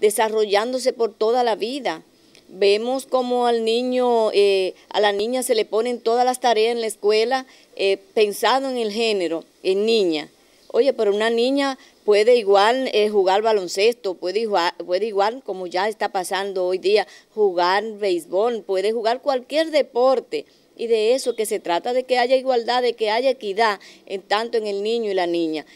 desarrollándose por toda la vida. Vemos como al niño, eh, a la niña se le ponen todas las tareas en la escuela eh, pensando pensado en el género, en niña. Oye, pero una niña puede igual eh, jugar baloncesto, puede igual, puede igual, como ya está pasando hoy día, jugar béisbol, puede jugar cualquier deporte. Y de eso que se trata, de que haya igualdad, de que haya equidad, en tanto en el niño y la niña.